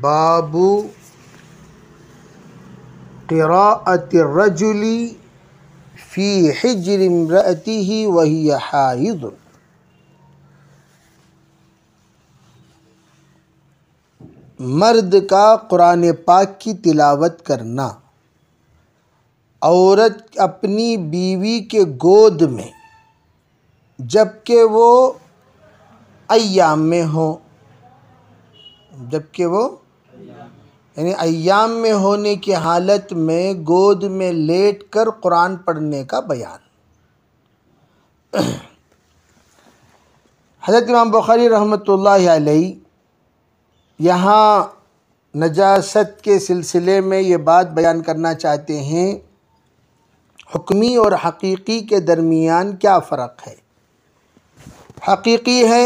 बाबू क़राअत रजुली फ़ी हिजर इमरती ही वही हायद मर्द का क़ुरान पाक की तिलावत करना औरत अपनी बीवी के गोद में जबकि वो अयाम में हो जबकि वो यानी अयाम में होने की हालत में गोद में लेट कर कुरान पढ़ने का बयान हज़रत इमाम बखारी रहमत यहाँ नजासत के सिलसिले में ये बात बयान करना चाहते हैं हुक्मी और हकीकी के दरमियान क्या फ़र्क है हकीकी है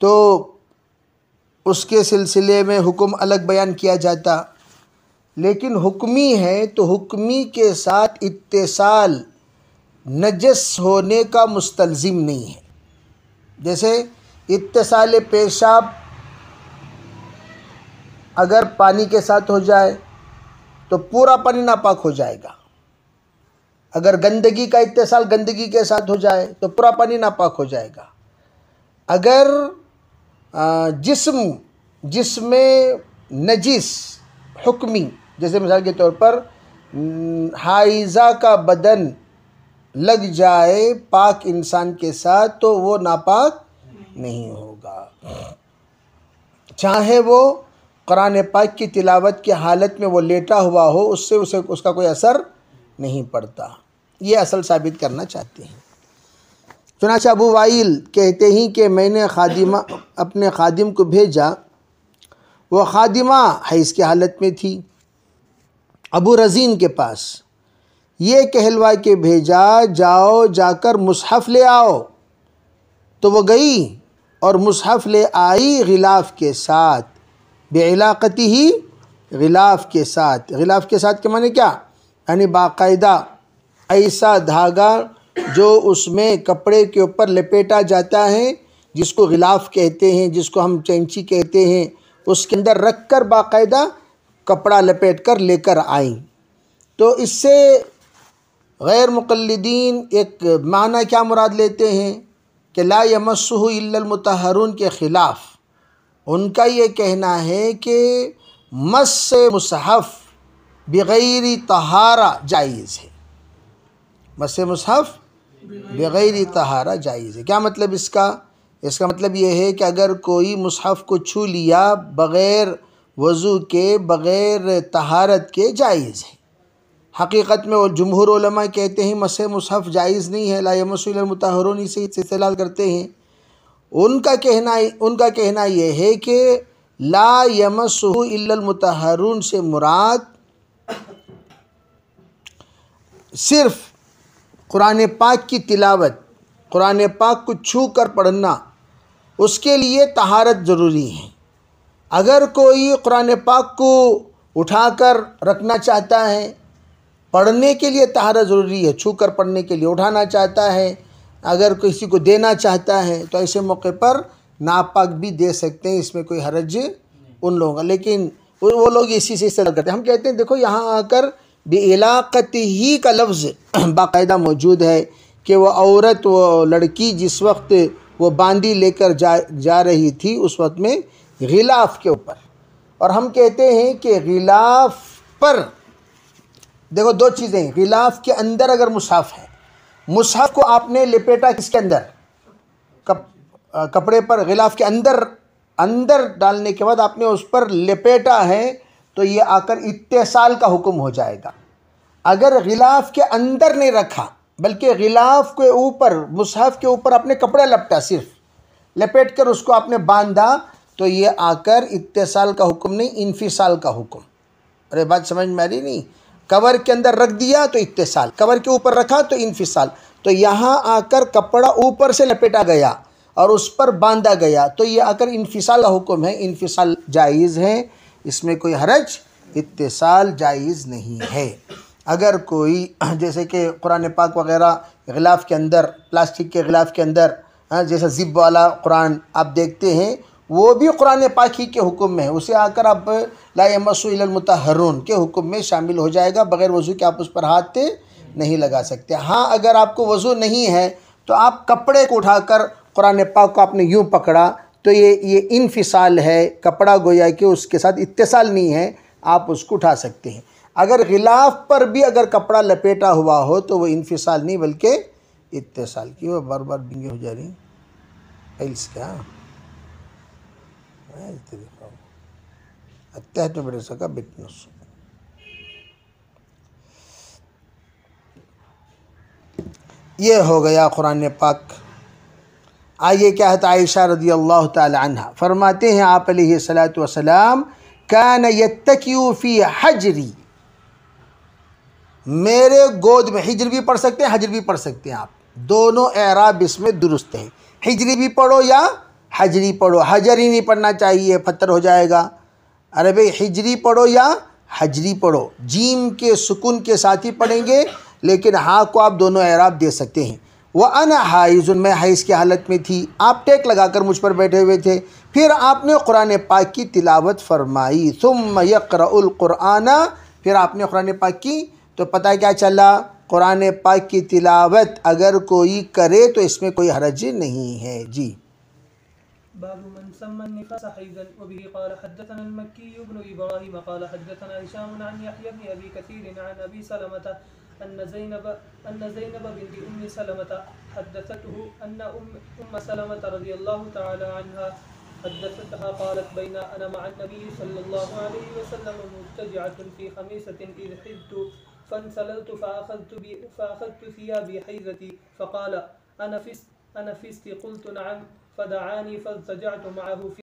तो उसके सिलसिले में हुक्म अलग बयान किया जाता लेकिन हुक्मी है तो हुक्मी के साथ इत्तेसाल नजस होने का मुस्तलज़िम नहीं है जैसे इत्तेसाल पेशाब अगर पानी के साथ हो जाए तो पूरा पानी नापाक हो जाएगा अगर गंदगी का इत्तेसाल गंदगी के साथ हो जाए तो पूरा पानी नापाक हो जाएगा अगर जिस्म जिसमें नजिस हुक्मी जैसे मिसाल के तौर पर हाइजा का बदन लग जाए पाक इंसान के साथ तो वो नापाक नहीं होगा चाहे वो कुरान पाक की तिलावत की हालत में वो लेटा हुआ हो उससे उसे उसका कोई असर नहीं पड़ता ये असल साबित करना चाहते हैं चुनाचा अबू वाइल कहते ही कि मैंने खादिमा अपने खादिम को भेजा वह खादिमा है की हालत में थी अबू रज़ीन के पास ये कहलवा के भेजा जाओ जाकर मुसहफ़ ले आओ तो वो गई और मुसहफ़ ले आई गिलाफ़ के साथ बेलाकती ही गिलाफ़ के साथ गिलाफ़ के साथ के माने क्या यानी बाकायदा ऐसा धागा जो उसमें कपड़े के ऊपर लपेटा जाता है जिसको गिलाफ कहते हैं जिसको हम चैंची कहते हैं उसके अंदर रख कर बाकायदा कपड़ा लपेट कर लेकर आई तो इससे गैर मुकलदीन एक माना क्या मुराद लेते हैं कि ला यमसमतहरून के ख़िलाफ़ उनका ये कहना है कि मस से मुसहफ़ बग़ैर तहारा जायज़ है मस मुसहफ़ बग़ैर तहारा जायज़ है क्या मतलब इसका इसका मतलब ये है कि अगर कोई मुसहफ़ को छू लिया बग़ैर वज़ू के बग़ैर तहारत के जायज़ है हकीकत में जमहूर कहते हैं मस मुसहफ़ जायज़ नहीं है लामसमतहरों से इस्तेलाल करते हैं उनका कहना उनका कहना यह है कि ला यमसमतहरून से मुराद सिर्फ़ कुरान पाक की तिलावत कुरान पाक को छू कर पढ़ना उसके लिए तहारत ज़रूरी है अगर कोई कुरान पाक को उठाकर रखना चाहता है पढ़ने के लिए तहारत ज़रूरी है छू कर पढ़ने के लिए उठाना चाहता है अगर किसी को देना चाहता है तो ऐसे मौके पर नापाक भी दे सकते हैं इसमें कोई हरज उन लोगों का लेकिन वो लोग इसी से तरह करते हैं हम कहते हैं देखो यहाँ आकर बेलाक़त ही का लफ्ज़ बाकायदा मौजूद है कि वह औरत व लड़की जिस वक्त वो बांदी लेकर जा जा रही थी उस वक्त में गिलाफ के ऊपर और हम कहते हैं कि गिलाफ पर देखो दो चीज़ें गिलाफ के अंदर अगर मुसाफ है मुसाफ को आपने लपेटा किसके अंदर कप कपड़े पर गिलाफ के अंदर अंदर डालने के बाद आपने उस पर लपेटा है तो ये आकर इतसाल का हुक्म हो जाएगा अगर गिलाफ के अंदर नहीं रखा बल्कि गिलाफ के ऊपर मुसहफ के ऊपर आपने कपड़ा लपटा सिर्फ लपेट कर उसको आपने बांधा तो ये आकर साल का हुक्म नहीं इन्फिसाल का हुक्म अरे बात समझ में आ रही नहीं कवर के अंदर रख दिया तो साल कवर के ऊपर रखा तो इनफिसाल तो यहाँ आकर कपड़ा ऊपर से लपेटा गया और उस पर बांधा गया तो ये आकर इन्फिसाल का हुक्म है इन्फिसाल जायज़ है इसमें कोई हरज साल जायज़ नहीं है अगर कोई जैसे कि कुरान पाक वगैरह ग़िलाफ़ के अंदर प्लास्टिक के ग़िलाफ़ के अंदर हाँ, जैसा ज़िब वाला कुरान आप देखते हैं वो भी कुरान पाक ही के हुक्म में है उसे आकर आप लामसमतहरून के हुक्म में शामिल हो जाएगा बग़ैर वज़ू के आप उस पर हाथ नहीं लगा सकते हाँ अगर आपको वज़ू नहीं है तो आप कपड़े को उठाकर कुरान पाक को आपने यूँ पकड़ा तो ये ये इनफिसाल है कपड़ा गोया कि उसके साथ इतसाल नहीं है आप उसको उठा सकते हैं अगर गिलाफ पर भी अगर कपड़ा लपेटा हुआ हो तो वो इनफिसाल नहीं बल्कि इतसाल की वो बार बार बिंगे हो जा रही एल्स क्या ये हो गया कुरान पाक आइए क्या है तो आयशा रजी अल्लाह तह फरमाते हैं आप सलात वसलाम कान यू फ़ी हजरी मेरे गोद में हिजर भी पढ़ सकते हैं हजर भी पढ़ सकते हैं आप दोनों एराब इसमें दुरुस्त हैं हिजरी भी पढ़ो या हजरी पढ़ो हजर ही नहीं पढ़ना चाहिए फतर हो जाएगा अरे भाई हिजरी पढ़ो या हजरी पढ़ो जीम के सुकून के साथ ही पढ़ेंगे लेकिन हाँ को आप दोनों एराब दे सकते हैं वह अन हाइज़ मैं हाइज़ की हालत में थी आप टेक लगाकर मुझ पर बैठे हुए थे फिर आपने कुरान पाक की तिलावत फरमाई तुम यक्रउलकुराना फिर आपने कुरान पाक की तो पता क्या चला कुरान पाक की तिलावत अगर कोई करे तो इसमें कोई हरज नहीं है जी باب من سمى النفاس حيزا وبه قال حدثنا المكي بن ابراهيم قال حدثنا هشام عن يحيى بن ابي كثير عن ابي سلمه أن زينب أن زينب بنت أم سلمة حدثته أن أم أم سلمة رضي الله تعالى عنها حدثتها قالت بين أنا مع النبي صلى الله عليه وسلم مضطجعة في خميسة إذ حبت فانسللت فأخذت, فأخذت ثيابي حيزتي فقال أنفست فست قلت نعم فدعاني فانسجعت معه في